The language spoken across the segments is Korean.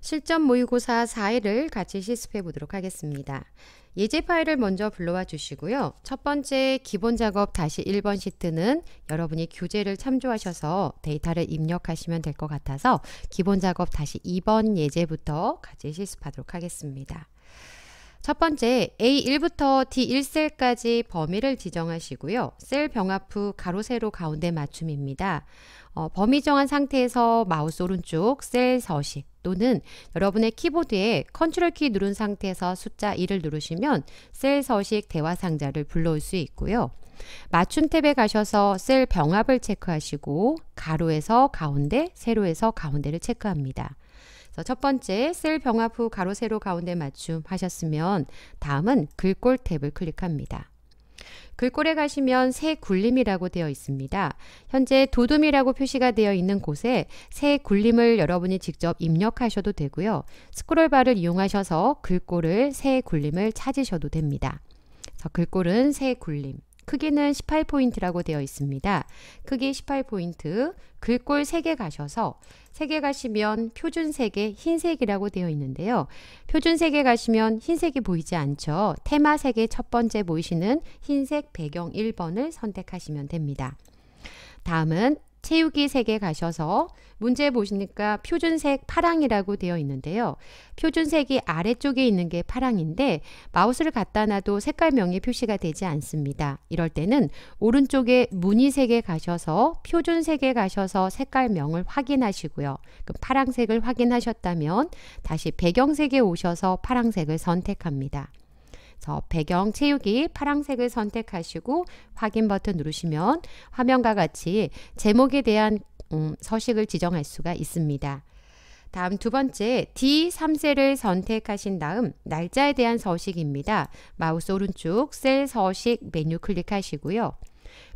실전 모의고사 4일을 같이 실습해 보도록 하겠습니다. 예제 파일을 먼저 불러와 주시고요. 첫 번째 기본 작업 다시 1번 시트는 여러분이 교재를 참조하셔서 데이터를 입력하시면 될 것 같아서 기본 작업 다시 2번 예제부터 같이 실습하도록 하겠습니다. 첫 번째 A1부터 D1셀까지 범위를 지정하시고요. 셀 병합 후 가로 세로 가운데 맞춤입니다. 어, 범위 정한 상태에서 마우스 오른쪽 셀 서식 또는 여러분의 키보드에 컨트롤 키 누른 상태에서 숫자 1을 누르시면 셀 서식 대화 상자를 불러올 수 있고요. 맞춤 탭에 가셔서 셀 병합을 체크하시고 가로에서 가운데, 세로에서 가운데를 체크합니다. 첫 번째 셀 병합 후 가로 세로 가운데 맞춤 하셨으면 다음은 글꼴 탭을 클릭합니다. 글꼴에 가시면 새 굴림이라고 되어 있습니다. 현재 도둠이라고 표시가 되어 있는 곳에 새 굴림을 여러분이 직접 입력하셔도 되고요. 스크롤바를 이용하셔서 글꼴을 새 굴림을 찾으셔도 됩니다. 글꼴은 새 굴림 크기는 18포인트라고 되어 있습니다. 크기 18포인트, 글꼴 3개 가셔서 3개 가시면 표준색의 흰색이라고 되어 있는데요. 표준색에 가시면 흰색이 보이지 않죠. 테마색의 첫 번째 보이시는 흰색 배경 1번을 선택하시면 됩니다. 다음은 채우기 색에 가셔서 문제 보시니까 표준색 파랑이라고 되어 있는데요. 표준색이 아래쪽에 있는 게 파랑인데 마우스를 갖다 놔도 색깔명이 표시가 되지 않습니다. 이럴 때는 오른쪽에 무늬색에 가셔서 표준색에 가셔서 색깔명을 확인하시고요. 그럼 파랑색을 확인하셨다면 다시 배경색에 오셔서 파랑색을 선택합니다. 그래서 배경 채우기 파란색을 선택하시고 확인 버튼 누르시면 화면과 같이 제목에 대한 음, 서식을 지정할 수가 있습니다. 다음 두 번째 D3셀을 선택하신 다음 날짜에 대한 서식입니다. 마우스 오른쪽 셀 서식 메뉴 클릭하시고요.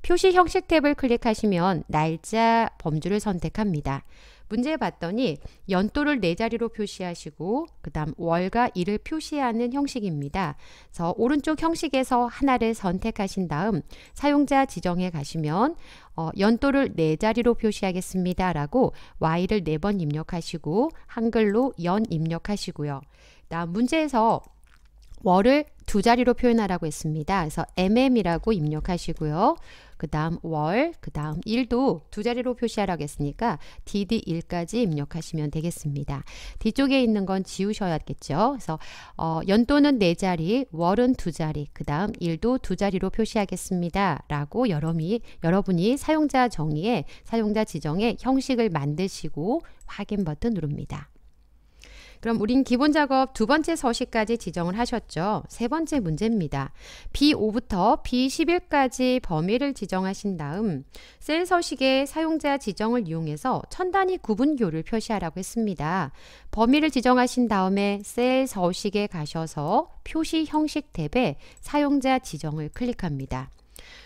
표시 형식 탭을 클릭하시면 날짜 범주를 선택합니다. 문제 봤더니 연도를 네 자리로 표시하시고 그다음 월과 일을 표시하는 형식입니다. 그래서 오른쪽 형식에서 하나를 선택하신 다음 사용자 지정에 가시면 어, 연도를 네 자리로 표시하겠습니다라고 y를 네 번 입력하시고 한글로 연 입력하시고요. 다음 문제에서 월을 두 자리로 표현하라고 했습니다. 그래서 mm이라고 입력하시고요. 그 다음 월, 그 다음 일도 두 자리로 표시하라고 했으니까 dd1까지 입력하시면 되겠습니다. 뒤쪽에 있는 건 지우셔야겠죠. 그래서 어, 연도는 네 자리, 월은 두 자리, 그 다음 일도 두 자리로 표시하겠습니다. 라고 여러분이, 여러분이 사용자 정의에, 사용자 지정에 형식을 만드시고 확인 버튼 누릅니다. 그럼 우린 기본 작업 두 번째 서식까지 지정을 하셨죠. 세 번째 문제입니다. B5부터 B11까지 범위를 지정하신 다음 셀 서식의 사용자 지정을 이용해서 천 단위 구분교를 표시하라고 했습니다. 범위를 지정하신 다음에 셀 서식에 가셔서 표시 형식 탭에 사용자 지정을 클릭합니다.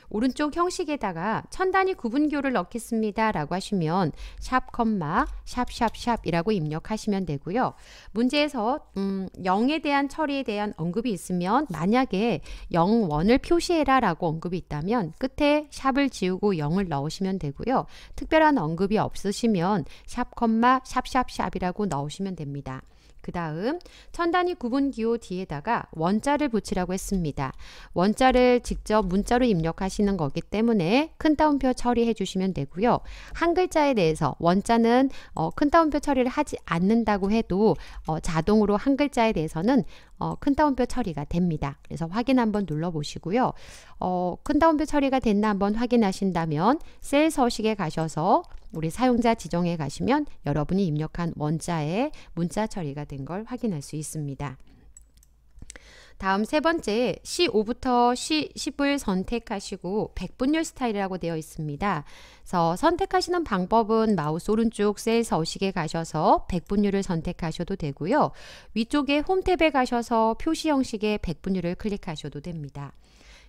오른쪽 형식에다가 천 단위 구분교를 넣겠습니다. 라고 하시면 샵 컴마 샵샵샵이라고 입력하시면 되고요. 문제에서 음, 0에 대한 처리에 대한 언급이 있으면 만약에 0원을 표시해라 라고 언급이 있다면 끝에 샵을 지우고 0을 넣으시면 되고요. 특별한 언급이 없으시면 샵 컴마 샵샵샵이라고 넣으시면 됩니다. 그 다음 천단위 구분기호 뒤에다가 원자를 붙이라고 했습니다. 원자를 직접 문자로 입력하시는 거기 때문에 큰 따옴표 처리해 주시면 되고요. 한 글자에 대해서 원자는 어, 큰 따옴표 처리를 하지 않는다고 해도 어, 자동으로 한 글자에 대해서는 어, 큰 따옴표 처리가 됩니다. 그래서 확인 한번 눌러보시고요. 어, 큰 따옴표 처리가 됐나 한번 확인하신다면 셀 서식에 가셔서 우리 사용자 지정에 가시면 여러분이 입력한 원자에 문자 처리가 된 걸 확인할 수 있습니다. 다음 세 번째 C5부터 C10을 선택하시고 백분율 스타일이라고 되어 있습니다. 그래서 선택하시는 방법은 마우스 오른쪽 셀 서식에 가셔서 백분율을 선택하셔도 되고요. 위쪽에 홈 탭에 가셔서 표시 형식의 백분율을 클릭하셔도 됩니다.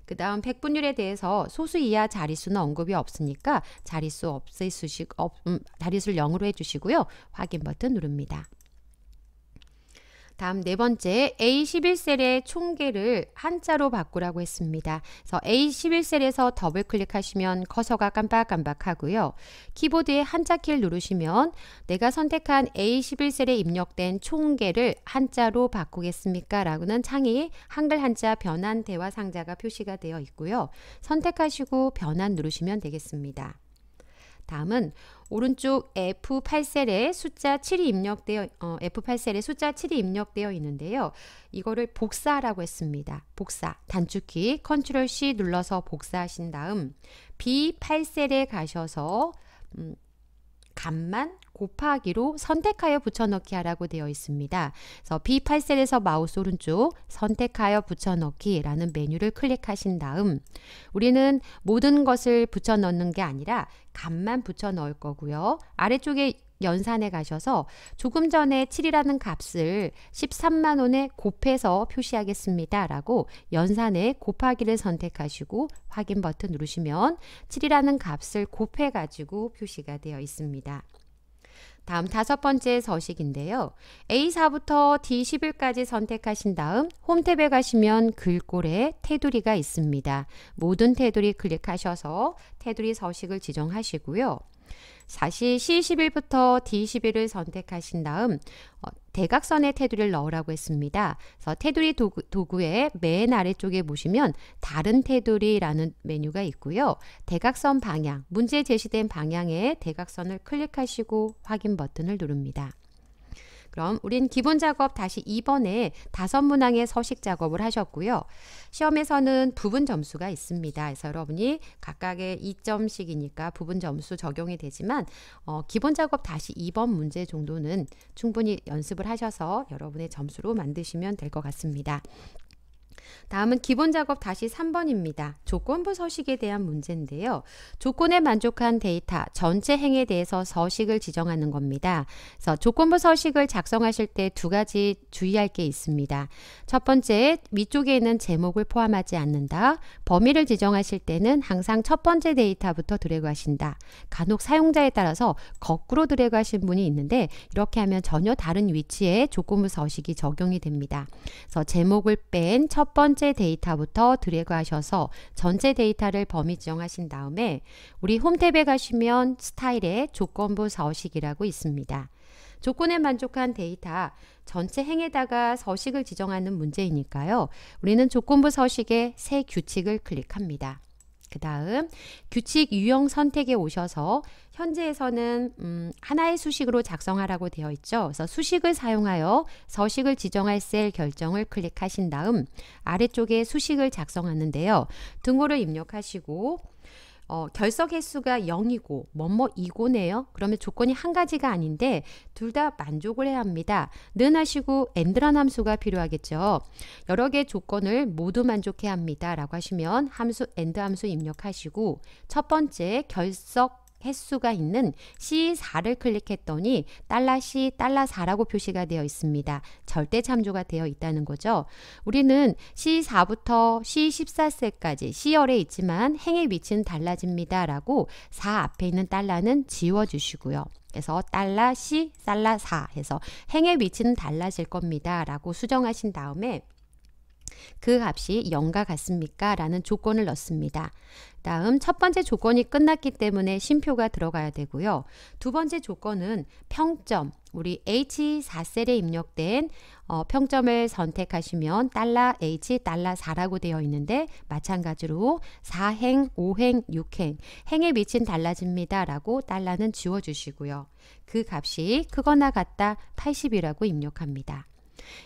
그 다음 백분율에 대해서 소수 이하 자릿수는 언급이 없으니까 자릿수 없애수식, 없, 음, 자릿수를 0으로 해주시고요. 확인 버튼 누릅니다. 다음 네 번째 A11셀의 총계를 한자로 바꾸라고 했습니다. 그래서 A11셀에서 더블 클릭하시면 커서가 깜빡깜빡하고요. 키보드에 한자 키를 누르시면 내가 선택한 A11셀에 입력된 총계를 한자로 바꾸겠습니까? 라고는 창이 한글 한자 변환 대화 상자가 표시가 되어 있고요. 선택하시고 변환 누르시면 되겠습니다. 다음은 오른쪽 F8셀에 숫자 7이 입력되어 어, F8셀에 숫자 7이 입력되어 있는데요. 이거를 복사라고 했습니다. 복사. 단축키 컨트롤 C 눌러서 복사하신 다음 B8셀에 가셔서 음, 값만 곱하기로 선택하여 붙여넣기 하라고 되어 있습니다. 그래서 B8셀에서 마우스 오른쪽 선택하여 붙여넣기라는 메뉴를 클릭하신 다음 우리는 모든 것을 붙여넣는 게 아니라 값만 붙여넣을 거고요. 아래쪽에 연산에 가셔서 조금 전에 7이라는 값을 13만 원에 곱해서 표시하겠습니다. 라고 연산에 곱하기를 선택하시고 확인 버튼 누르시면 7이라는 값을 곱해 가지고 표시가 되어 있습니다. 다음 다섯 번째 서식인데요. A4부터 D11까지 선택하신 다음 홈탭에 가시면 글꼴에 테두리가 있습니다. 모든 테두리 클릭하셔서 테두리 서식을 지정하시고요. 사실 C11부터 D11을 선택하신 다음 어, 대각선의 테두리를 넣으라고 했습니다. 그래서 테두리 도구, 의맨 아래쪽에 보시면 다른 테두리라는 메뉴가 있고요. 대각선 방향, 문제 제시된 방향에 대각선을 클릭하시고 확인 버튼을 누릅니다. 그럼 우린 기본 작업 다시 2번에 다섯 문항의 서식 작업을 하셨고요. 시험에서는 부분 점수가 있습니다. 그래서 여러분이 각각의 2점씩이니까 부분 점수 적용이 되지만 어, 기본 작업 다시 2번 문제 정도는 충분히 연습을 하셔서 여러분의 점수로 만드시면 될 것 같습니다. 다음은 기본 작업 다시 3번입니다. 조건부 서식에 대한 문제인데요. 조건에 만족한 데이터 전체 행에 대해서 서식을 지정하는 겁니다. 그래서 조건부 서식을 작성하실 때 두 가지 주의할 게 있습니다. 첫 번째, 위쪽에 있는 제목을 포함하지 않는다. 범위를 지정하실 때는 항상 첫 번째 데이터부터 드래그하신다. 간혹 사용자에 따라서 거꾸로 드래그하신 분이 있는데 이렇게 하면 전혀 다른 위치에 조건부 서식이 적용이 됩니다. 그래서 제목을 뺀첫 첫 번째 데이터부터 드래그 하셔서 전체 데이터를 범위 지정하신 다음에 우리 홈탭에 가시면 스타일에 조건부 서식이라고 있습니다. 조건에 만족한 데이터 전체 행에다가 서식을 지정하는 문제이니까요. 우리는 조건부 서식에새 규칙을 클릭합니다. 그 다음 규칙 유형 선택에 오셔서 현재에서는 음, 하나의 수식으로 작성하라고 되어 있죠. 그래서 수식을 사용하여 서식을 지정할 셀 결정을 클릭하신 다음 아래쪽에 수식을 작성하는데요. 등호를 입력하시고 어, 결석 횟수가 0이고 뭐뭐 2고네요 그러면 조건이 한 가지가 아닌데 둘 다 만족을 해야 합니다. 는 하시고 앤드란 함수가 필요하겠죠. 여러 개 조건을 모두 만족해야 합니다. 라고 하시면 함수 앤드 함수 입력하시고 첫 번째 결석 횟수가 있는 C4를 클릭했더니 달러 $C, 달러 $4라고 표시가 되어 있습니다. 절대 참조가 되어 있다는 거죠. 우리는 C4부터 C14세까지 C열에 있지만 행의 위치는 달라집니다. 라고 4 앞에 있는 달러는 지워주시고요. 그래서 달러 $C, 달러 $4 해서 행의 위치는 달라질 겁니다. 라고 수정하신 다음에 그 값이 0과 같습니까? 라는 조건을 넣습니다. 다음 첫 번째 조건이 끝났기 때문에 심표가 들어가야 되고요. 두 번째 조건은 평점, 우리 H4셀에 입력된 어, 평점을 선택하시면 달러 $H 달러 $4라고 되어 있는데 마찬가지로 4행, 5행, 6행, 행의 위치 달라집니다. 라고 달러는 지워주시고요. 그 값이 크거나 같다 80이라고 입력합니다.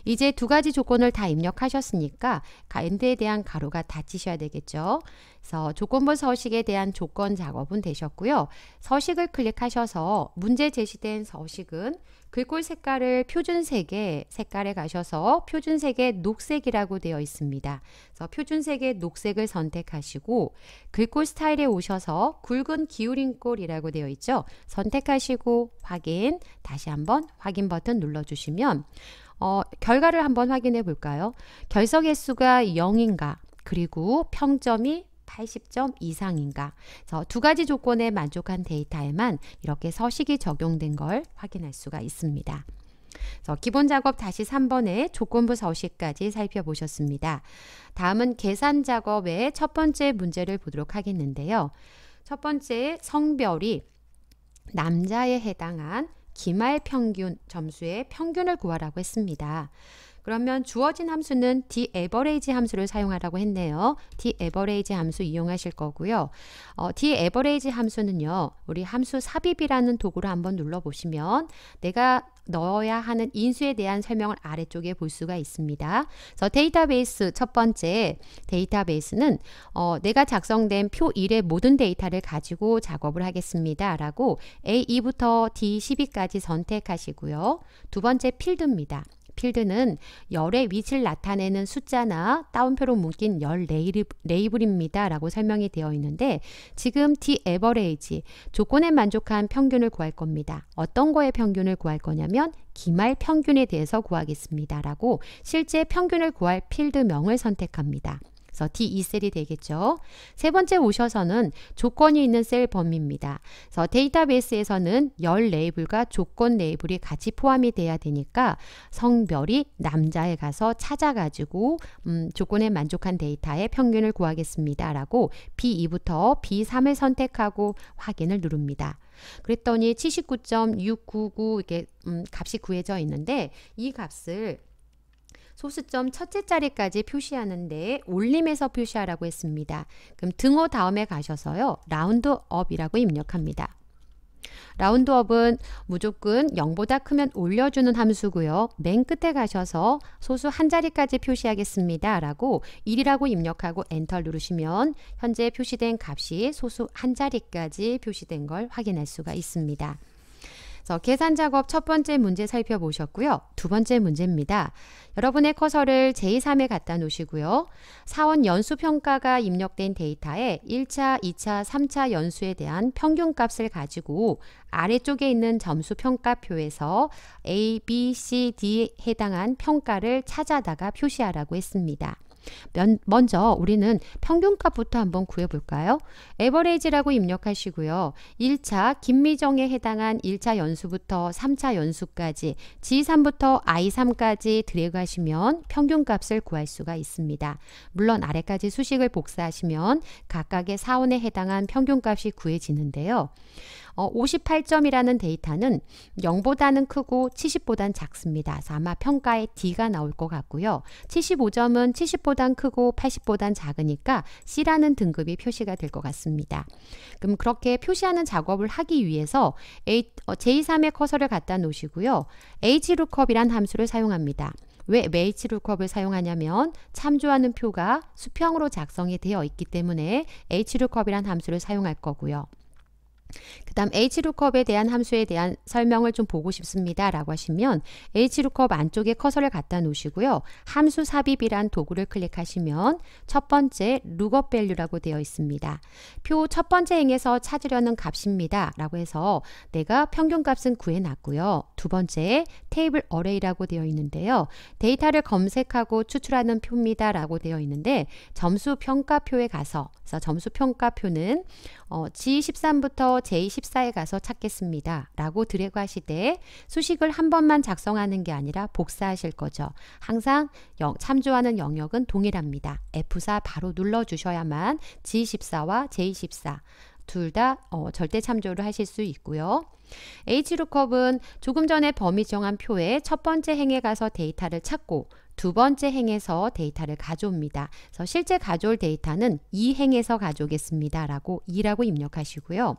이제 두 가지 조건을 다 입력하셨으니까 가이드에 대한 가로가 닫히셔야 되겠죠. 그래서 조건부 서식에 대한 조건 작업은 되셨고요. 서식을 클릭하셔서 문제 제시된 서식은 글꼴 색깔을 표준색의 색깔에 가셔서 표준색의 녹색이라고 되어 있습니다. 그래서 표준색의 녹색을 선택하시고 글꼴 스타일에 오셔서 굵은 기울임 꼴이라고 되어 있죠. 선택하시고 확인, 다시 한번 확인 버튼 눌러주시면 어, 결과를 한번 확인해 볼까요? 결석 개수가 0인가 그리고 평점이 80점 이상인가. 두 가지 조건에 만족한 데이터에만 이렇게 서식이 적용된 걸 확인할 수가 있습니다. 그래서 기본 작업 다시 3번에 조건부 서식까지 살펴보셨습니다. 다음은 계산 작업의 첫 번째 문제를 보도록 하겠는데요. 첫 번째 성별이 남자에 해당한 기말 평균 점수의 평균을 구하라고 했습니다. 그러면 주어진 함수는 d average 함수를 사용하라고 했네요. d average 함수 이용하실 거고요. 어, d average 함수는요. 우리 함수 삽입이라는 도구를 한번 눌러보시면 내가 넣어야 하는 인수에 대한 설명을 아래쪽에 볼 수가 있습니다. 그래서 데이터베이스 첫 번째 데이터베이스는 어, 내가 작성된 표 1의 모든 데이터를 가지고 작업을 하겠습니다. 라고 A2부터 D12까지 선택하시고요. 두 번째 필드입니다. 필드는 열의 위치를 나타내는 숫자나 따옴표로 묶인 열 레이블, 입니다 라고 설명이 되어 있는데 지금 D average 조건에 만족한 평균을 구할 겁니다. 어떤 거의 평균을 구할 거냐면 기말 평균에 대해서 구하겠습니다. 라고 실제 평균을 구할 필드명을 선택합니다. 그래서 D2셀이 e 되겠죠. 세 번째 오셔서는 조건이 있는 셀 범위입니다. 그래서 데이터베이스에서는 열 레이블과 조건 레이블이 같이 포함이 돼야 되니까 성별이 남자에 가서 찾아가지고 음, 조건에 만족한 데이터의 평균을 구하겠습니다. 라고 B2부터 B3을 선택하고 확인을 누릅니다. 그랬더니 79.699 이게 음, 값이 구해져 있는데 이 값을 소수점 첫째 자리까지 표시하는데 올림에서 표시하라고 했습니다. 그럼 등호 다음에 가셔서요. 라운드업이라고 입력합니다. 라운드업은 무조건 0보다 크면 올려주는 함수고요. 맨 끝에 가셔서 소수 한 자리까지 표시하겠습니다. 라고 1이라고 입력하고 엔터 누르시면 현재 표시된 값이 소수 한 자리까지 표시된 걸 확인할 수가 있습니다. 그래서 계산 작업 첫 번째 문제 살펴보셨고요. 두 번째 문제입니다. 여러분의 커서를 제3에 갖다 놓으시고요. 사원 연수 평가가 입력된 데이터에 1차, 2차, 3차 연수에 대한 평균값을 가지고 아래쪽에 있는 점수 평가표에서 A, B, C, D에 해당한 평가를 찾아다가 표시하라고 했습니다. 먼저 우리는 평균값부터 한번 구해볼까요? 에버레이지라고 입력하시고요. 1차 김미정에 해당한 1차 연수부터 3차 연수까지 G3부터 I3까지 드래그 하시면 평균값을 구할 수가 있습니다. 물론 아래까지 수식을 복사하시면 각각의 사원에 해당한 평균값이 구해지는데요. 어, 58점이라는 데이터는 0보다는 크고 70보단 작습니다. 그래서 아마 평가에 D가 나올 것 같고요. 75점은 70보단 크고 80보단 작으니까 C라는 등급이 표시가 될 것 같습니다. 그럼 그렇게 표시하는 작업을 하기 위해서 A, 어, J3의 커서를 갖다 놓으시고요. HLOOKUP이란 함수를 사용합니다. 왜 h l o o k u p 을 사용하냐면 참조하는 표가 수평으로 작성이 되어 있기 때문에 h l o o k u p 이란 함수를 사용할 거고요. 그 다음 HLOOKUP에 대한 함수에 대한 설명을 좀 보고 싶습니다. 라고 하시면 HLOOKUP 안쪽에 커서를 갖다 놓으시고요. 함수 삽입이란 도구를 클릭하시면 첫 번째 LOOKUP VALUE라고 되어 있습니다. 표 첫 번째 행에서 찾으려는 값입니다. 라고 해서 내가 평균값은 구해놨고요. 두 번째 테이블 어레이라고 되어 있는데요. 데이터를 검색하고 추출하는 표입니다. 라고 되어 있는데 점수 평가표에 가서 점수 평가표는 어, G13부터 J14에 가서 찾겠습니다. 라고 드래그 하시되 수식을 한 번만 작성하는 게 아니라 복사하실 거죠. 항상 영, 참조하는 영역은 동일합니다. F4 바로 눌러주셔야만 G14와 J14 둘다 어, 절대 참조를 하실 수 있고요. HLOOKUP은 조금 전에 범위 정한 표에 첫 번째 행에 가서 데이터를 찾고 두 번째 행에서 데이터를 가져옵니다. 그래서 실제 가져올 데이터는 이 행에서 가져오겠습니다. 라고 2라고 입력하시고요.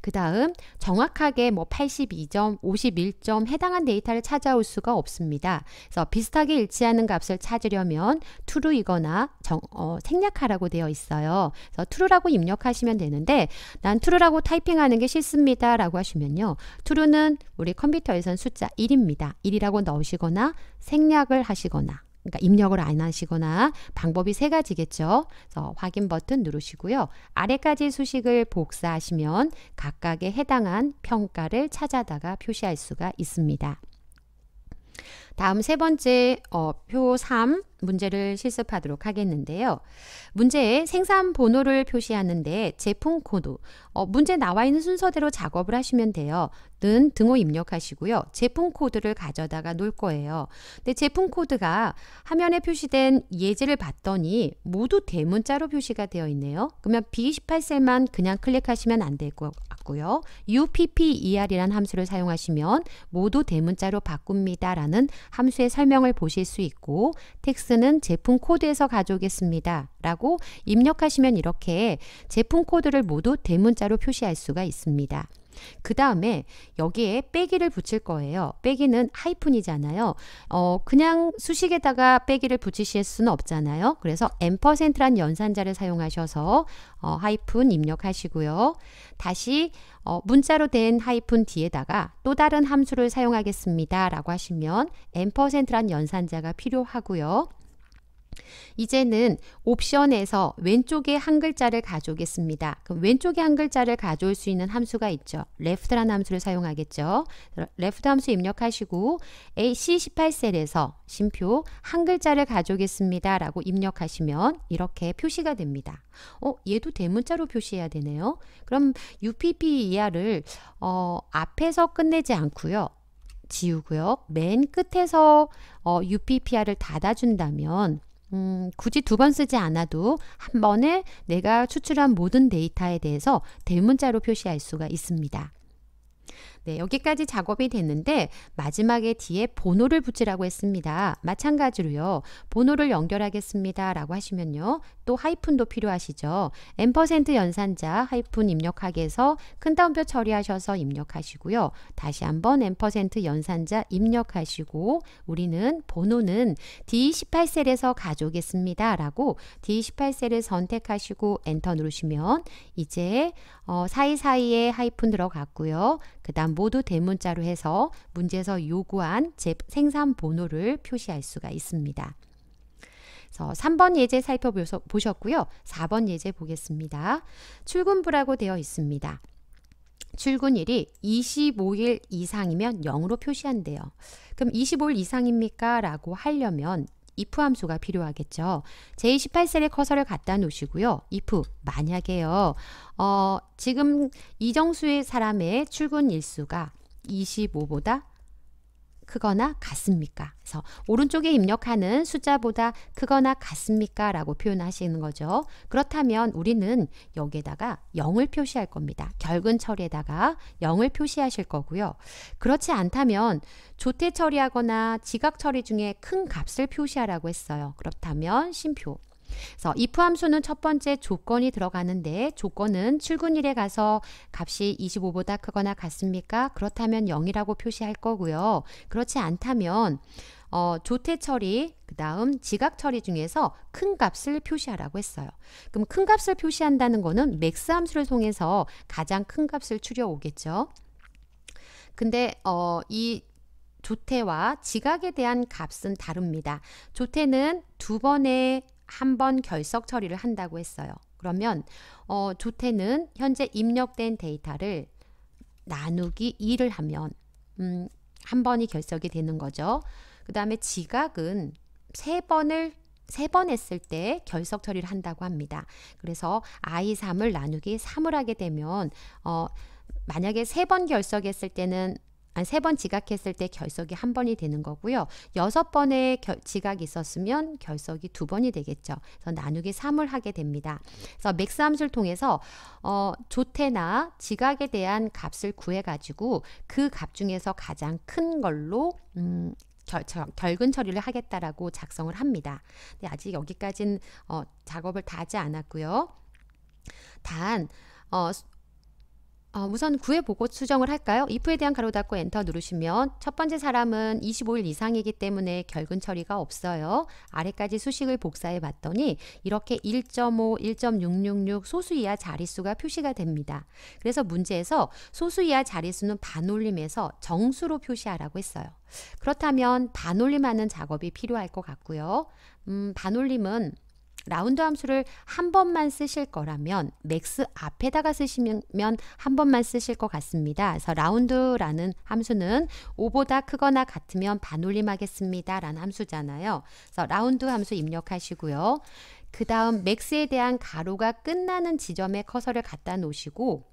그 다음 정확하게 뭐 82점, 51점 해당한 데이터를 찾아올 수가 없습니다. 그래서 비슷하게 일치하는 값을 찾으려면 true이거나 정, 어, 생략하라고 되어 있어요. 그래서 true라고 입력하시면 되는데 난 true라고 타이핑하는 게 싫습니다. 라고 하시면요. true는 우리 컴퓨터에선 숫자 1입니다. 1이라고 넣으시거나 생략을 하시거나 그러니까 입력을 안 하시거나 방법이 세 가지겠죠. 그래서 확인 버튼 누르시고요. 아래까지 수식을 복사하시면 각각에 해당한 평가를 찾아다가 표시할 수가 있습니다. 다음 세 번째 어, 표 3 문제를 실습하도록 하겠는데요. 문제에 생산 번호를 표시하는데 제품 코드, 어, 문제 나와 있는 순서대로 작업을 하시면 돼요. 는 등호 입력하시고요. 제품 코드를 가져다가 놓을 거예요. 근데 제품 코드가 화면에 표시된 예제를 봤더니 모두 대문자로 표시가 되어 있네요. 그러면 b 1 8셀만 그냥 클릭하시면 안 될 것 같고요. UPPER이란 함수를 사용하시면 모두 대문자로 바꿉니다라는 함수의 설명을 보실 수 있고 텍스는 제품 코드에서 가져오겠습니다. 라고 입력하시면 이렇게 제품 코드를 모두 대문자로 표시할 수가 있습니다. 그 다음에 여기에 빼기를 붙일 거예요. 빼기는 하이픈이잖아요. 어, 그냥 수식에다가 빼기를 붙이실 수는 없잖아요. 그래서 n%란 연산자를 사용하셔서 어, 하이픈 입력하시고요. 다시 어, 문자로 된 하이픈 뒤에다가 또 다른 함수를 사용하겠습니다. 라고 하시면 n%란 연산자가 필요하고요. 이제는 옵션에서 왼쪽에 한 글자를 가져오겠습니다. 그럼 왼쪽에 한 글자를 가져올 수 있는 함수가 있죠. left라는 함수를 사용하겠죠. left 함수 입력하시고 AC18셀에서 심표 한 글자를 가져오겠습니다. 라고 입력하시면 이렇게 표시가 됩니다. 어, 얘도 대문자로 표시해야 되네요. 그럼 UPP ER을 어, 앞에서 끝내지 않고요. 지우고요. 맨 끝에서 어, UPPR을 닫아준다면 음, 굳이 두 번 쓰지 않아도 한 번에 내가 추출한 모든 데이터에 대해서 대문자로 표시할 수가 있습니다. 네, 여기까지 작업이 됐는데 마지막에 뒤에 번호를 붙이라고 했습니다. 마찬가지로요. 번호를 연결하겠습니다. 라고 하시면요. 또 하이픈도 필요하시죠. 앰 연산자 하이픈 입력하기에서 큰 따옴표 처리하셔서 입력하시고요. 다시 한번 앰 연산자 입력하시고 우리는 번호는 D18셀에서 가져오겠습니다. 라고 D18셀을 선택하시고 엔터 누르시면 이제 어, 사이사이에 하이픈 들어갔고요. 그 다음 모두 대문자로 해서 문제에서 요구한 제 생산 번호를 표시할 수가 있습니다. 그래서 3번 예제 살펴보셨고요. 4번 예제 보겠습니다. 출근부라고 되어 있습니다. 출근일이 25일 이상이면 0으로 표시한대요. 그럼 25일 이상입니까? 라고 하려면 if 함수가 필요하겠죠. 제28셀에 커서를 갖다 놓으시고요. if 만약에요. 어, 지금 이정수의 사람의 출근 일수가 25보다 크거나 같습니까? 그래서 오른쪽에 입력하는 숫자보다 크거나 같습니까? 라고 표현하시는 거죠. 그렇다면 우리는 여기에다가 0을 표시할 겁니다. 결근 처리에다가 0을 표시하실 거고요. 그렇지 않다면 조퇴 처리하거나 지각 처리 중에 큰 값을 표시하라고 했어요. 그렇다면 심표 그래서 if 함수는 첫 번째 조건이 들어가는데 조건은 출근일에 가서 값이 25보다 크거나 같습니까? 그렇다면 0이라고 표시할 거고요. 그렇지 않다면 어, 조퇴 처리, 그 다음 지각 처리 중에서 큰 값을 표시하라고 했어요. 그럼 큰 값을 표시한다는 거는 맥스 함수를 통해서 가장 큰 값을 추려오겠죠. 근데 어, 이조퇴와 지각에 대한 값은 다릅니다. 조퇴는두 번의 한번 결석 처리를 한다고 했어요. 그러면 어, 조태는 현재 입력된 데이터를 나누기 2를 하면 음, 한 번이 결석이 되는 거죠. 그 다음에 지각은 세 번을 세 번 했을 때 결석 처리를 한다고 합니다. 그래서 i 3을 나누기 3을 하게 되면 어, 만약에 세 번 결석했을 때는 한세번 지각했을 때 결석이 한 번이 되는 거고요. 여섯 번의 지각이 있었으면 결석이 두 번이 되겠죠. 그래서 나누기 3을 하게 됩니다. 그래서 맥스 함수를 통해서 어, 조태나 지각에 대한 값을 구해가지고 그 값 중에서 가장 큰 걸로 음, 결, 결근 처리를 하겠다라고 작성을 합니다. 근데 아직 여기까지는 어, 작업을 다 하지 않았고요. 단 어, 어, 우선 구해보고 수정을 할까요? if에 대한 가로 닫고 엔터 누르시면 첫 번째 사람은 25일 이상이기 때문에 결근 처리가 없어요. 아래까지 수식을 복사해 봤더니 이렇게 1.5, 1.666 소수 이하 자릿수가 표시가 됩니다. 그래서 문제에서 소수 이하 자릿수는 반올림해서 정수로 표시하라고 했어요. 그렇다면 반올림하는 작업이 필요할 것 같고요. 음, 반올림은 라운드 함수를 한 번만 쓰실 거라면 맥스 앞에다가 쓰시면 한 번만 쓰실 것 같습니다. 그래서 라운드라는 함수는 5보다 크거나 같으면 반올림하겠습니다. 라는 함수잖아요. 그래서 라운드 함수 입력하시고요. 그 다음 맥스에 대한 가로가 끝나는 지점에 커서를 갖다 놓으시고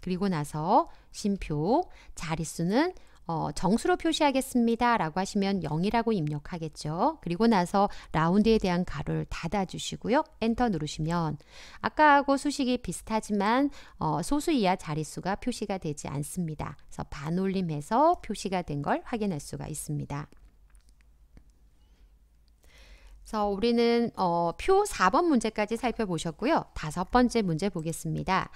그리고 나서 심표 자릿수는 어, 정수로 표시하겠습니다. 라고 하시면 0이라고 입력하겠죠. 그리고 나서 라운드에 대한 가로를 닫아주시고요. 엔터 누르시면 아까하고 수식이 비슷하지만 어, 소수 이하 자릿수가 표시가 되지 않습니다. 그래서 반올림해서 표시가 된 걸 확인할 수가 있습니다. 그래서 우리는 어, 표 4번 문제까지 살펴보셨고요. 다섯 번째 문제 보겠습니다.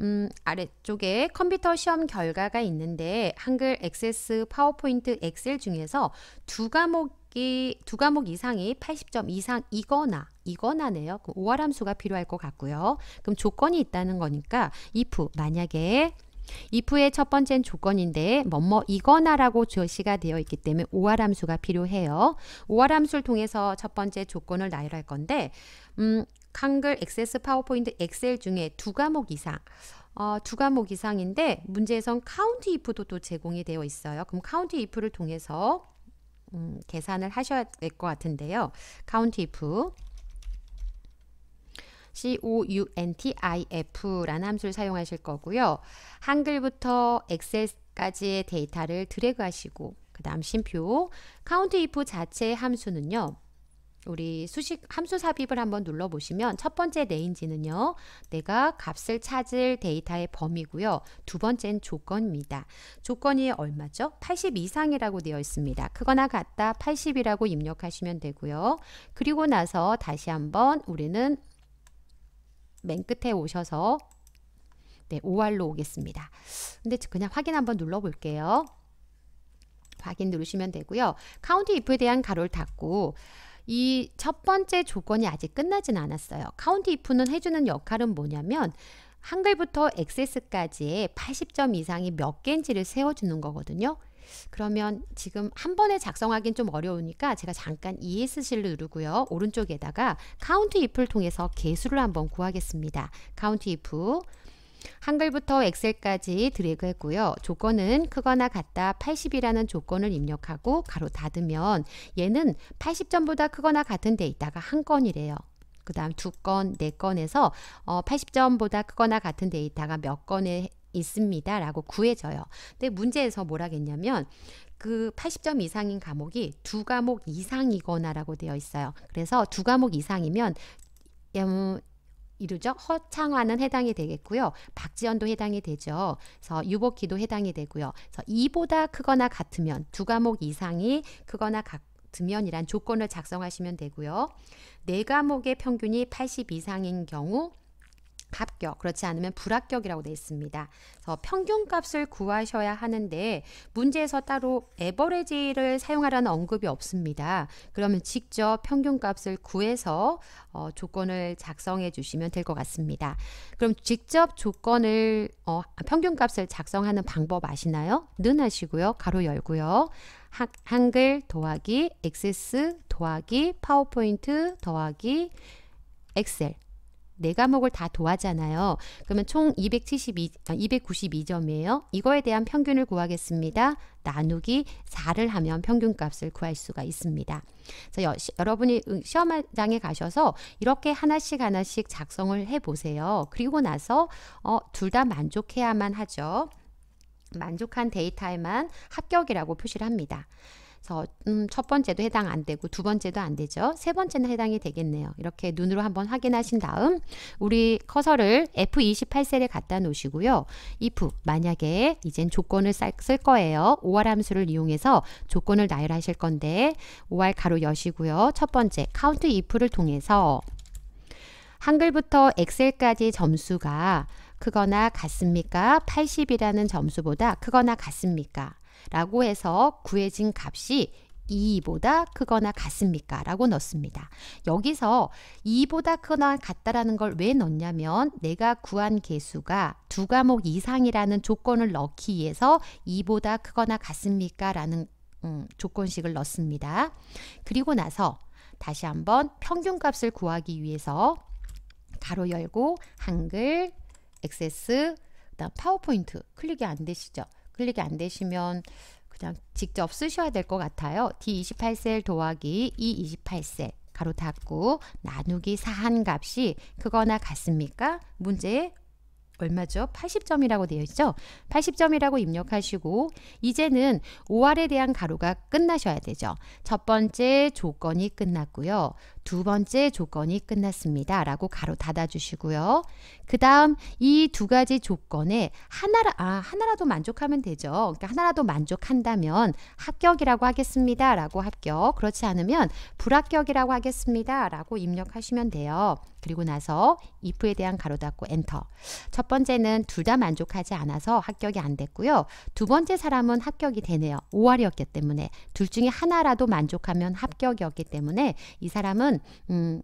음, 아래쪽에 컴퓨터 시험 결과가 있는데 한글, 액세스, 파워포인트, 엑셀 중에서 두 과목이 두 과목 이상이 80점 이상이거나 이거나네요. 그럼 5월 함수가 필요할 것 같고요. 그럼 조건이 있다는 거니까 if 만약에 if의 첫번째 조건인데 뭐뭐 이거나라고 조시가 되어 있기 때문에 오할 함수가 필요해요. 오할 함수를 통해서 첫 번째 조건을 나열할 건데 음, 한글 액세스, 파워포인트, 엑셀 중에 두 과목 이상 어, 두 과목 이상인데 문제에선 카운트 if도 또 제공이 되어 있어요. 그럼 카운트 if를 통해서 음, 계산을 하셔야 될 것 같은데요. 카운트 if COUNTIF라는 함수를 사용하실 거고요. 한글부터 엑셀까지의 데이터를 드래그하시고 그 다음 심표 카운트 if 자체의 함수는요. 우리 수식 함수 삽입을 한번 눌러보시면 첫 번째 네인지는요 내가 값을 찾을 데이터의 범위고요. 두 번째는 조건입니다. 조건이 얼마죠? 80 이상이라고 되어 있습니다. 크거나 같다 80이라고 입력하시면 되고요. 그리고 나서 다시 한번 우리는 맨 끝에 오셔서 네, 5R로 오겠습니다. 근데 그냥 확인 한번 눌러볼게요. 확인 누르시면 되고요. 카운트 if에 대한 가로를 닫고 이첫 번째 조건이 아직 끝나진 않았어요. 카운티 if는 해주는 역할은 뭐냐면 한글부터 액세스까지의 80점 이상이 몇 개인지를 세워주는 거거든요. 그러면 지금 한 번에 작성하긴 좀 어려우니까 제가 잠깐 ESC를 누르고요. 오른쪽에다가 카운트 if를 통해서 개수를 한번 구하겠습니다. 카운트 if 한글부터 엑셀까지 드래그했고요. 조건은 크거나 같다 80이라는 조건을 입력하고 가로 닫으면 얘는 80점보다 크거나 같은 데이터가 한 건이래요. 그 다음 두 건, 네 건에서 어, 80점보다 크거나 같은 데이터가 몇 건에 있습니다. 라고 구해져요. 근데 문제에서 뭐라겠냐면 그 80점 이상인 과목이 두 과목 이상이거나 라고 되어 있어요. 그래서 두 과목 이상이면 음, 이루죠. 허창화는 해당이 되겠고요. 박지연도 해당이 되죠. 그래서 유복희도 해당이 되고요. 그래서 2보다 크거나 같으면 두 과목 이상이 크거나 같으면이란 조건을 작성하시면 되고요. 네 과목의 평균이 80 이상인 경우 합격, 그렇지 않으면 불합격이라고 되어 있습니다. 그래서 평균값을 구하셔야 하는데 문제에서 따로 에버레지를 사용하라는 언급이 없습니다. 그러면 직접 평균값을 구해서 어, 조건을 작성해 주시면 될 것 같습니다. 그럼 직접 조건을 어, 평균값을 작성하는 방법 아시나요? 는 하시고요. 가로 열고요. 하, 한글 더하기 엑세스 더하기 파워포인트 더하기 엑셀 네 과목을 다 도하잖아요. 그러면 총 272, 292점이에요. 아, 이거에 대한 평균을 구하겠습니다. 나누기 4를 하면 평균값을 구할 수가 있습니다. 그래서 여, 러분이 시험장에 가셔서 이렇게 하나씩 하나씩 작성을 해보세요. 그리고 나서 어, 둘 다 만족해야만 하죠. 만족한 데이터에만 합격이라고 표시를 합니다. 그래서 음, 첫 번째도 해당 안 되고 두 번째도 안 되죠. 세 번째는 해당이 되겠네요. 이렇게 눈으로 한번 확인하신 다음 우리 커서를 F28셀에 갖다 놓으시고요. if 만약에 이젠 조건을 쓸 거예요. OR 함수를 이용해서 조건을 나열하실 건데 OR 가로 여시고요. 첫 번째 count if를 통해서 한글부터 엑셀까지 점수가 크거나 같습니까? 80이라는 점수보다 크거나 같습니까? 라고 해서 구해진 값이 2보다 크거나 같습니까? 라고 넣습니다. 여기서 2보다 크거나 같다라는 걸 왜 넣냐면 내가 구한 개수가 두 과목 이상이라는 조건을 넣기 위해서 2보다 크거나 같습니까? 라는 음, 조건식을 넣습니다. 그리고 나서 다시 한번 평균값을 구하기 위해서 가로 열고 한글, 액세스, 그다음 파워포인트 클릭이 안 되시죠? 클릭이 안 되시면 그냥 직접 쓰셔야 될 것 같아요. D28셀 더하기 E28셀 가로 닫고 나누기 4한 값이 그거나 같습니까? 문제에 얼마죠? 80점이라고 되어 있죠? 80점이라고 입력하시고 이제는 OR에 대한 가로가 끝나셔야 되죠. 첫 번째 조건이 끝났고요. 두 번째 조건이 끝났습니다. 라고 가로 닫아주시고요. 그 다음 이 두 가지 조건에 하나라, 아, 하나라도 만족하면 되죠. 그러니까 하나라도 만족한다면 합격이라고 하겠습니다. 라고 합격. 그렇지 않으면 불합격이라고 하겠습니다. 라고 입력하시면 돼요. 그리고 나서 if에 대한 가로 닫고 엔터. 첫 번째는 둘 다 만족하지 않아서 합격이 안 됐고요. 두 번째 사람은 합격이 되네요. 5월이었기 때문에. 둘 중에 하나라도 만족하면 합격이었기 때문에 이 사람은 경우는 음,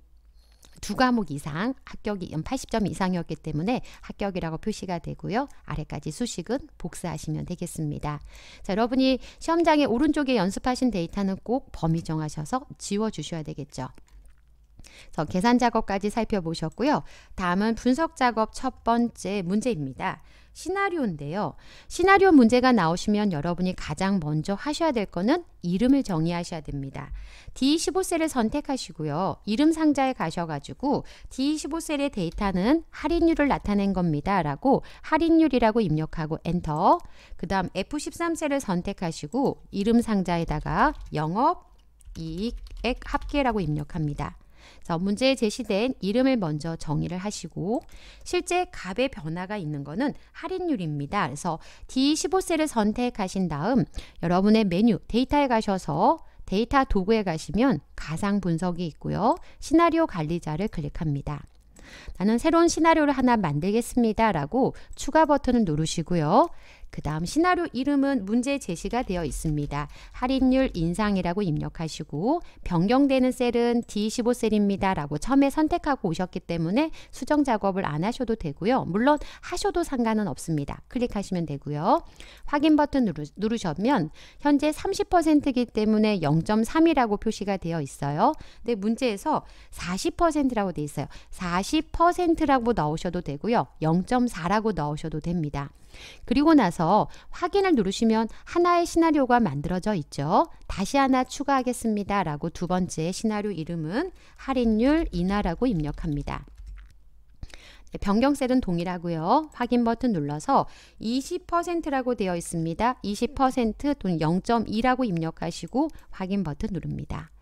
두 과목 이상 합격이 80점 음, 이상이었기 때문에 합격이라고 표시가 되고요. 아래까지 수식은 복사하시면 되겠습니다. 자, 여러분이 시험장의 오른쪽에 연습하신 데이터는 꼭 범위 정하셔서 지워주셔야 되겠죠. 그 계산 작업까지 살펴보셨고요. 다음은 분석 작업 첫 번째 문제입니다. 시나리오인데요. 시나리오 문제가 나오시면 여러분이 가장 먼저 하셔야 될 거는 이름을 정의하셔야 됩니다. D15셀을 선택하시고요. 이름 상자에 가셔가지고 D15셀의 데이터는 할인율을 나타낸 겁니다. 라고 할인율이라고 입력하고 엔터 그 다음 F13셀을 선택하시고 이름 상자에다가 영업, 이익, 액 합계라고 입력합니다. 자, 문제에 제시된 이름을 먼저 정의를 하시고 실제 값의 변화가 있는 것은 할인율입니다. 그래서 D15셀을 선택하신 다음 여러분의 메뉴 데이터에 가셔서 데이터 도구에 가시면 가상 분석이 있고요. 시나리오 관리자를 클릭합니다. 나는 새로운 시나리오를 하나 만들겠습니다. 라고 추가 버튼을 누르시고요. 그 다음 시나리오 이름은 문제 제시가 되어 있습니다. 할인율 인상이라고 입력하시고 변경되는 셀은 D15셀입니다. 라고 처음에 선택하고 오셨기 때문에 수정 작업을 안 하셔도 되고요. 물론 하셔도 상관은 없습니다. 클릭하시면 되고요. 확인 버튼 누르, 누르셨면 현재 30%이기 때문에 0.3이라고 표시가 되어 있어요. 근데 문제에서 40%라고 되어 있어요. 40%라고 넣으셔도 되고요. 0.4라고 넣으셔도 됩니다. 그리고 나서 확인을 누르시면 하나의 시나리오가 만들어져 있죠. 다시 하나 추가하겠습니다. 라고 두 번째 시나리오 이름은 할인율 인하라고 입력합니다. 네, 변경셀은 동일하고요. 확인 버튼 눌러서 20%라고 되어 있습니다. 20% 또는 0.2라고 입력하시고 확인 버튼 누릅니다.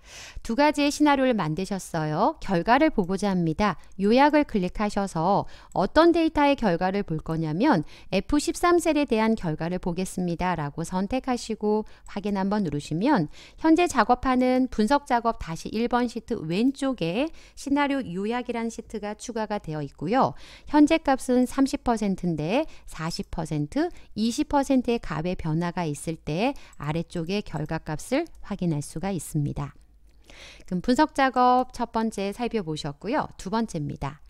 두 가지의 시나리오를 만드셨어요. 결과를 보고자 합니다. 요약을 클릭하셔서 어떤 데이터의 결과를 볼 거냐면 F13 셀에 대한 결과를 보겠습니다. 라고 선택하시고 확인 한번 누르시면 현재 작업하는 분석 작업 다시 1번 시트 왼쪽에 시나리오 요약이란 시트가 추가가 되어 있고요. 현재 값은 30%인데 40%, 20%의 값의 변화가 있을 때 아래쪽에 결과값을 확인할 수가 있습니다. 그럼 분석 작업 첫 번째 살펴보셨고요. 두 번째입니다.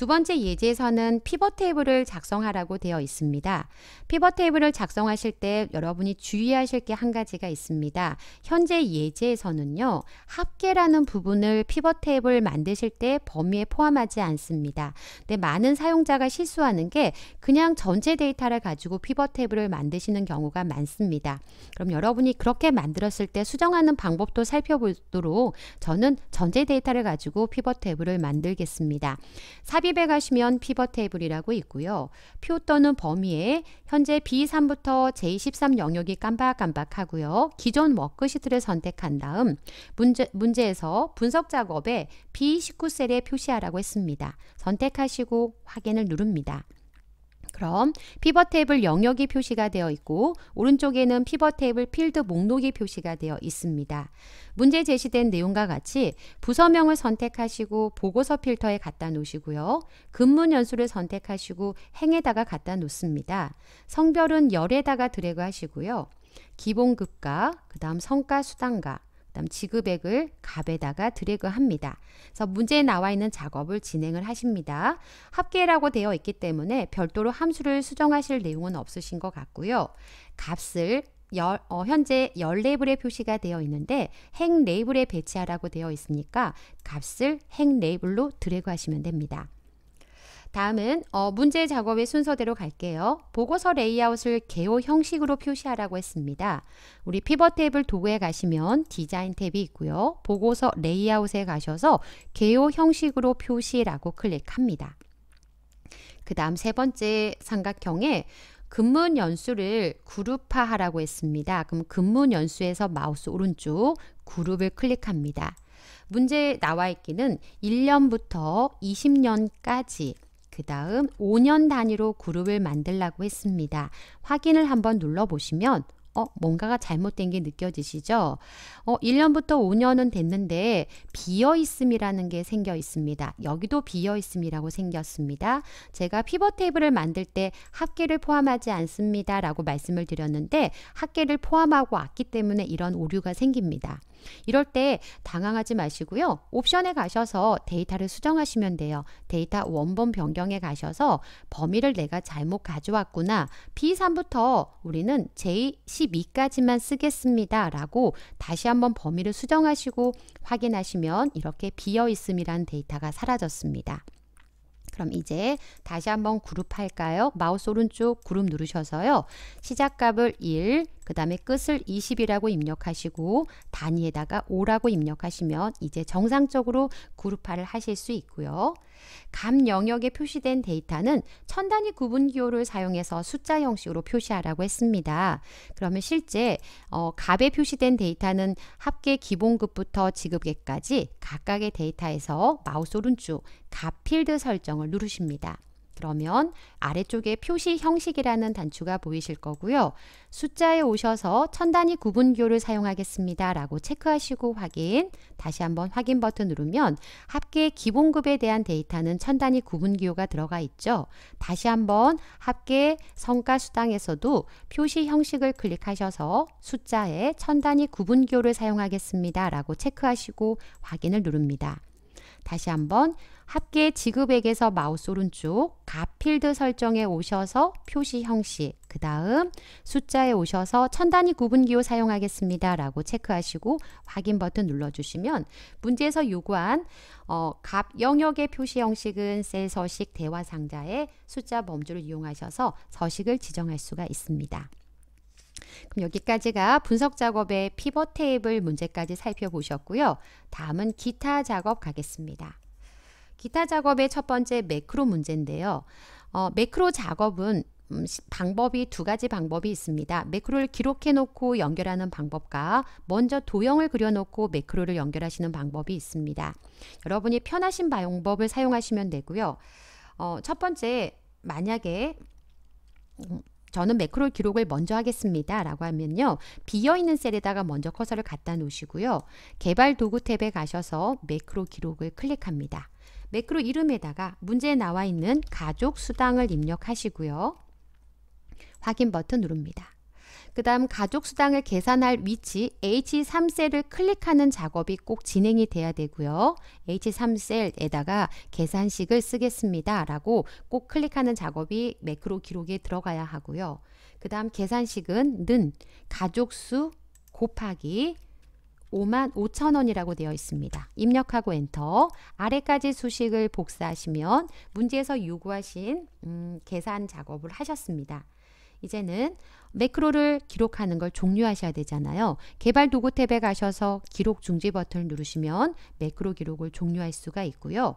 두 번째 예제에서는 피벗 테이블을 작성하라고 되어 있습니다. 피벗 테이블을 작성하실 때 여러분이 주의하실 게 한 가지가 있습니다. 현재 예제에서는요. 합계라는 부분을 피벗 테이블 만드실 때 범위에 포함하지 않습니다. 근데 많은 사용자가 실수하는 게 그냥 전체 데이터를 가지고 피벗 테이블을 만드시는 경우가 많습니다. 그럼 여러분이 그렇게 만들었을 때 수정하는 방법도 살펴보도록 저는 전체 데이터를 가지고 피벗 테이블을 만들겠습니다. 삽입 삽입에 가시면 피벗 테이블이라고 있고요. 표 떠는 범위에 현재 B3부터 J13 영역이 깜박깜박하고요. 기존 워크시트를 선택한 다음 문제, 문제에서 분석 작업에 B19셀에 표시하라고 했습니다. 선택하시고 확인을 누릅니다. 그럼 피벗 테이블 영역이 표시가 되어 있고 오른쪽에는 피벗 테이블 필드 목록이 표시가 되어 있습니다. 문제 제시된 내용과 같이 부서명을 선택하시고 보고서 필터에 갖다 놓으시고요. 근무 연수를 선택하시고 행에다가 갖다 놓습니다. 성별은 열에다가 드래그 하시고요. 기본급과 그 다음 성과 수당과 그다음 지급액을 갑에다가 드래그합니다. 그래서 문제에 나와 있는 작업을 진행을 하십니다. 합계라고 되어 있기 때문에 별도로 함수를 수정하실 내용은 없으신 것 같고요. 값을 열, 어, 현재 열 레이블에 표시가 되어 있는데 행 레이블에 배치하라고 되어 있으니까 값을 행 레이블로 드래그 하시면 됩니다. 다음은 어, 문제 작업의 순서대로 갈게요. 보고서 레이아웃을 개요 형식으로 표시하라고 했습니다. 우리 피벗 탭을 도구에 가시면 디자인 탭이 있고요. 보고서 레이아웃에 가셔서 개요 형식으로 표시라고 클릭합니다. 그 다음 세 번째 삼각형에 근문 연수를 그룹화하라고 했습니다. 그럼 근문 연수에서 마우스 오른쪽 그룹을 클릭합니다. 문제 나와 있기는 1년부터 20년까지 그 다음 5년 단위로 그룹을 만들라고 했습니다. 확인을 한번 눌러보시면 어, 뭔가가 잘못된 게 느껴지시죠? 어, 1년부터 5년은 됐는데 비어있음이라는 게 생겨 있습니다. 여기도 비어있음이라고 생겼습니다. 제가 피벗 테이블을 만들 때 합계를 포함하지 않습니다. 라고 말씀을 드렸는데 합계를 포함하고 왔기 때문에 이런 오류가 생깁니다. 이럴 때 당황하지 마시고요. 옵션에 가셔서 데이터를 수정하시면 돼요. 데이터 원본 변경에 가셔서 범위를 내가 잘못 가져왔구나. B3부터 우리는 J12까지만 쓰겠습니다. 라고 다시 한번 범위를 수정하시고 확인하시면 이렇게 비어있음이란 데이터가 사라졌습니다. 그럼 이제 다시 한번 그룹 할까요? 마우스 오른쪽 그룹 누르셔서요. 시작값을 1, 그 다음에 끝을 20이라고 입력하시고 단위에다가 5라고 입력하시면 이제 정상적으로 그룹화를 하실 수 있고요. 감 영역에 표시된 데이터는 천 단위 구분 기호를 사용해서 숫자 형식으로 표시하라고 했습니다. 그러면 실제 어, 갑에 표시된 데이터는 합계 기본급부터 지급계까지 각각의 데이터에서 마우스 오른쪽 갑 필드 설정을 누르십니다. 그러면 아래쪽에 표시 형식이라는 단추가 보이실 거고요. 숫자에 오셔서 천 단위 구분교를 사용하겠습니다. 라고 체크하시고 확인, 다시 한번 확인 버튼 누르면 합계 기본급에 대한 데이터는 천 단위 구분교가 들어가 있죠. 다시 한번 합계 성과 수당에서도 표시 형식을 클릭하셔서 숫자에 천 단위 구분교를 사용하겠습니다. 라고 체크하시고 확인을 누릅니다. 다시 한번 합계 지급액에서 마우스 오른쪽 가필드 설정에 오셔서 표시 형식 그 다음 숫자에 오셔서 천 단위 구분기호 사용하겠습니다 라고 체크하시고 확인 버튼 눌러주시면 문제에서 요구한 어, 값 영역의 표시 형식은 셀 서식 대화 상자의 숫자 범주를 이용하셔서 서식을 지정할 수가 있습니다. 그럼 여기까지가 분석 작업의 피벗 테이블 문제까지 살펴보셨고요. 다음은 기타 작업 가겠습니다. 기타 작업의 첫 번째 매크로 문제인데요. 어, 매크로 작업은 음, 방법이 두 가지 방법이 있습니다. 매크로를 기록해 놓고 연결하는 방법과 먼저 도형을 그려 놓고 매크로를 연결하시는 방법이 있습니다. 여러분이 편하신 방법을 사용하시면 되고요. 어, 첫 번째 만약에 음, 저는 매크롤 기록을 먼저 하겠습니다. 라고 하면요. 비어있는 셀에다가 먼저 커서를 갖다 놓으시고요. 개발 도구 탭에 가셔서 매크로 기록을 클릭합니다. 매크로 이름에다가 문제에 나와 있는 가족 수당을 입력하시고요. 확인 버튼 누릅니다. 그 다음 가족수당을 계산할 위치 H3셀을 클릭하는 작업이 꼭 진행이 돼야 되고요. H3셀에다가 계산식을 쓰겠습니다. 라고 꼭 클릭하는 작업이 매크로 기록에 들어가야 하고요. 그 다음 계산식은 는 가족수 곱하기 5만 5천 원이라고 되어 있습니다. 입력하고 엔터 아래까지 수식을 복사하시면 문제에서 요구하신 음, 계산 작업을 하셨습니다. 이제는 매크로를 기록하는 걸 종료하셔야 되잖아요. 개발 도구 탭에 가셔서 기록 중지 버튼을 누르시면 매크로 기록을 종료할 수가 있고요.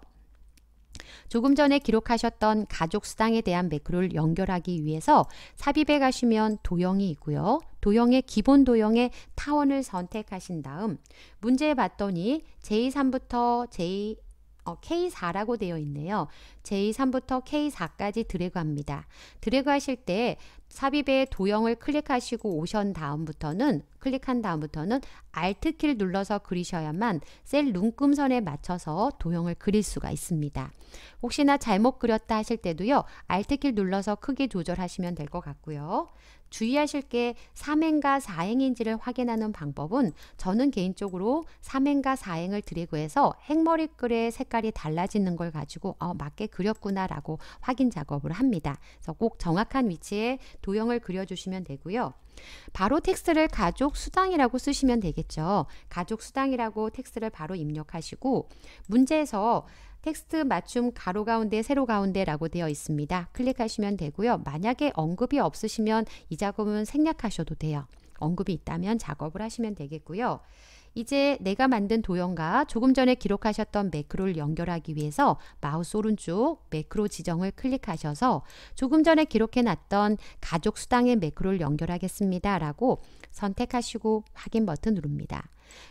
조금 전에 기록하셨던 가족 수당에 대한 매크로를 연결하기 위해서 삽입에 가시면 도형이 있고요. 도형의 기본 도형의 타원을 선택하신 다음 문제에 봤더니 제3부터 제2 어, K4라고 되어 있네요. J3부터 K4까지 드래그합니다. 드래그하실 때 삽입의 도형을 클릭하시고 오션 다음부터는 클릭한 다음부터는 Alt 키를 눌러서 그리셔야만 셀 눈금선에 맞춰서 도형을 그릴 수가 있습니다. 혹시나 잘못 그렸다 하실 때도요. Alt 키를 눌러서 크기 조절하시면 될 것 같고요. 주의하실 게3행과4행인지를 확인하는 방법은 저는 개인적으로 3행과4행을 드리고 해서 행머리글의 색깔이 달라지는 걸 가지고 어, 맞게 그렸구나라고 확인 작업을 합니다. 그래서 꼭 정확한 위치에 도형을 그려주시면 되고요. 바로 텍스트를 가족 수당이라고 쓰시면 되겠죠. 가족 수당이라고 텍스트를 바로 입력하시고 문제에서 텍스트 맞춤 가로 가운데 세로 가운데라고 되어 있습니다. 클릭하시면 되고요. 만약에 언급이 없으시면 이 작업은 생략하셔도 돼요. 언급이 있다면 작업을 하시면 되겠고요. 이제 내가 만든 도형과 조금 전에 기록하셨던 매크로를 연결하기 위해서 마우스 오른쪽 매크로 지정을 클릭하셔서 조금 전에 기록해놨던 가족 수당의 매크로를 연결하겠습니다. 라고 선택하시고 확인 버튼 누릅니다.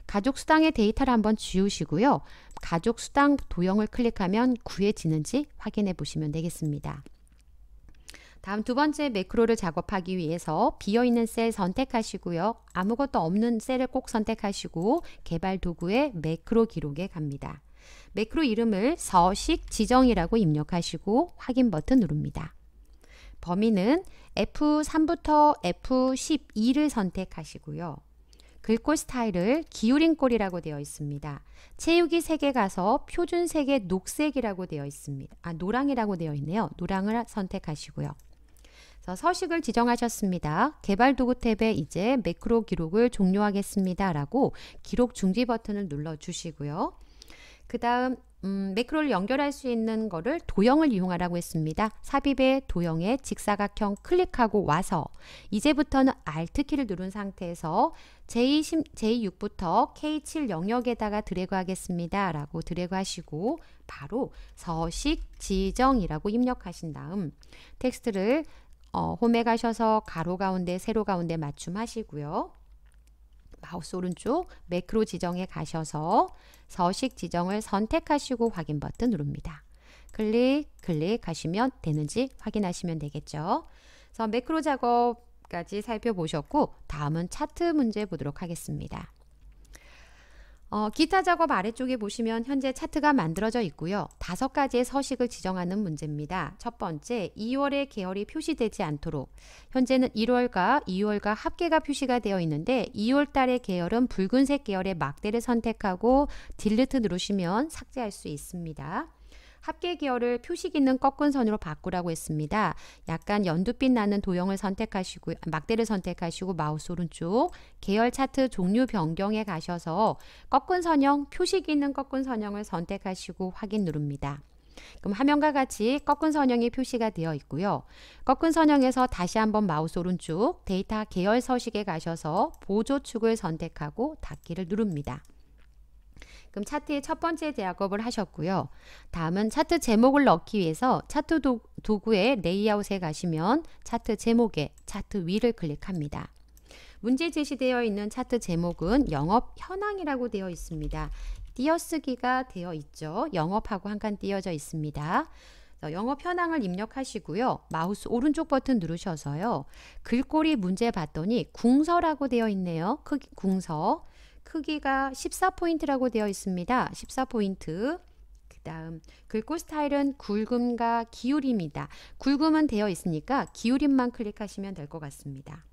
가족 수당의 데이터를 한번 지우시고요. 가족 수당 도형을 클릭하면 구해지는지 확인해 보시면 되겠습니다. 다음 두 번째 매크로를 작업하기 위해서 비어있는 셀 선택하시고요. 아무것도 없는 셀을 꼭 선택하시고 개발 도구의 매크로 기록에 갑니다. 매크로 이름을 서식 지정이라고 입력하시고 확인 버튼 누릅니다. 범위는 F3부터 F12를 선택하시고요. 글꼴 스타일을 기울인 꼴이라고 되어 있습니다. 체육이 3개 가서 표준 색의 녹색이라고 되어 있습니다. 아, 노랑이라고 되어 있네요. 노랑을 선택하시고요. 서식을 지정하셨습니다. 개발 도구 탭에 이제 매크로 기록을 종료하겠습니다. 라고 기록 중지 버튼을 눌러 주시고요. 그 다음 음, 매크로를 연결할 수 있는 거를 도형을 이용하라고 했습니다. 삽입의 도형에 직사각형 클릭하고 와서 이제부터는 Alt키를 누른 상태에서 J10, J6부터 K7 영역에다가 드래그 하겠습니다. 라고 드래그 하시고 바로 서식 지정이라고 입력하신 다음 텍스트를 어, 홈에 가셔서 가로 가운데 세로 가운데 맞춤 하시고요. 마우스 오른쪽 매크로 지정에 가셔서 서식 지정을 선택하시고 확인 버튼 누릅니다. 클릭, 클릭하시면 되는지 확인하시면 되겠죠. 그래서 매크로 작업까지 살펴보셨고 다음은 차트 문제 보도록 하겠습니다. 어, 기타 작업 아래쪽에 보시면 현재 차트가 만들어져 있고요. 다섯 가지의 서식을 지정하는 문제입니다. 첫 번째, 2월의 계열이 표시되지 않도록 현재는 1월과 2월과 합계가 표시가 되어 있는데 2월 달의 계열은 붉은색 계열의 막대를 선택하고 딜리트 누르시면 삭제할 수 있습니다. 합계 기어를 표시 기능 꺾은 선으로 바꾸라고 했습니다. 약간 연두빛 나는 도형을 선택하시고 아, 막대를 선택하시고 마우스 오른쪽 계열 차트 종류 변경에 가셔서 꺾은 선형 표시 기능 꺾은 선형을 선택하시고 확인 누릅니다. 그럼 화면과 같이 꺾은 선형이 표시가 되어 있고요. 꺾은 선형에서 다시 한번 마우스 오른쪽 데이터 계열 서식에 가셔서 보조축을 선택하고 닫기를 누릅니다. 그럼 차트의 첫 번째 작업을 하셨고요. 다음은 차트 제목을 넣기 위해서 차트 도, 구의 레이아웃에 가시면 차트 제목에 차트 위를 클릭합니다. 문제 제시되어 있는 차트 제목은 영업 현황이라고 되어 있습니다. 띄어쓰기가 되어 있죠. 영업하고 한 칸 띄어져 있습니다. 영업 현황을 입력하시고요. 마우스 오른쪽 버튼 누르셔서요. 글꼴이 문제 봤더니 궁서라고 되어 있네요. 크기 궁서. 크기가 14포인트라고 되어 있습니다. 14포인트. 그 다음 글꼴 스타일은 굵음과 기울임이다. 굵음은 되어 있으니까 기울임만 클릭하시면 될 것 같습니다.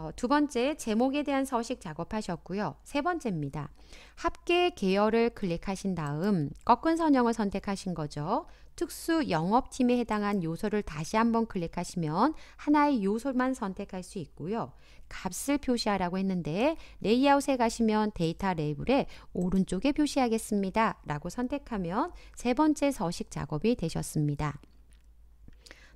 그래서 두 번째 제목에 대한 서식 작업하셨고요. 세 번째입니다. 합계 계열을 클릭하신 다음 꺾은 선형을 선택하신 거죠. 특수 영업팀에 해당한 요소를 다시 한번 클릭하시면 하나의 요소만 선택할 수 있고요. 값을 표시하라고 했는데 레이아웃에 가시면 데이터 레이블에 오른쪽에 표시하겠습니다. 라고 선택하면 세 번째 서식 작업이 되셨습니다.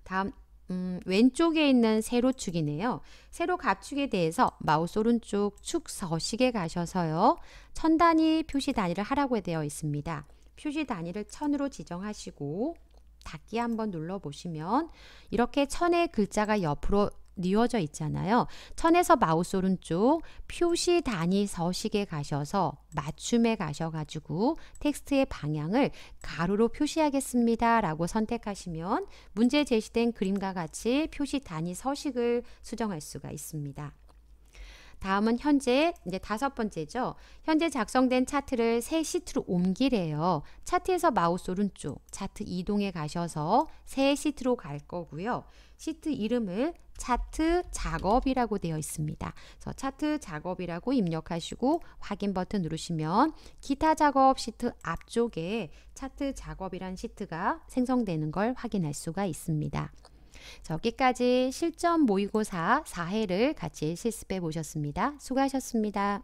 다음 음, 왼쪽에 있는 세로축이네요. 세로갑축에 대해서 마우스 오른쪽 축 서식에 가셔서요. 천 단위 표시 단위를 하라고 되어 있습니다. 표시 단위를 천으로 지정하시고 닫기 한번 눌러 보시면 이렇게 천의 글자가 옆으로 뉘어져 있잖아요. 천에서 마우스 오른쪽 표시 단위 서식에 가셔서 맞춤에 가셔가지고 텍스트의 방향을 가로로 표시하겠습니다. 라고 선택하시면 문제 제시된 그림과 같이 표시 단위 서식을 수정할 수가 있습니다. 다음은 현재 이제 다섯 번째죠. 현재 작성된 차트를 새 시트로 옮기래요. 차트에서 마우스 오른쪽 차트 이동에 가셔서 새 시트로 갈 거고요. 시트 이름을 차트 작업이라고 되어 있습니다. 그래서 차트 작업이라고 입력하시고 확인 버튼 누르시면 기타 작업 시트 앞쪽에 차트 작업이란 시트가 생성되는 걸 확인할 수가 있습니다. 저기까지 실전 모의고사 4회를 같이 실습해 보셨습니다. 수고하셨습니다.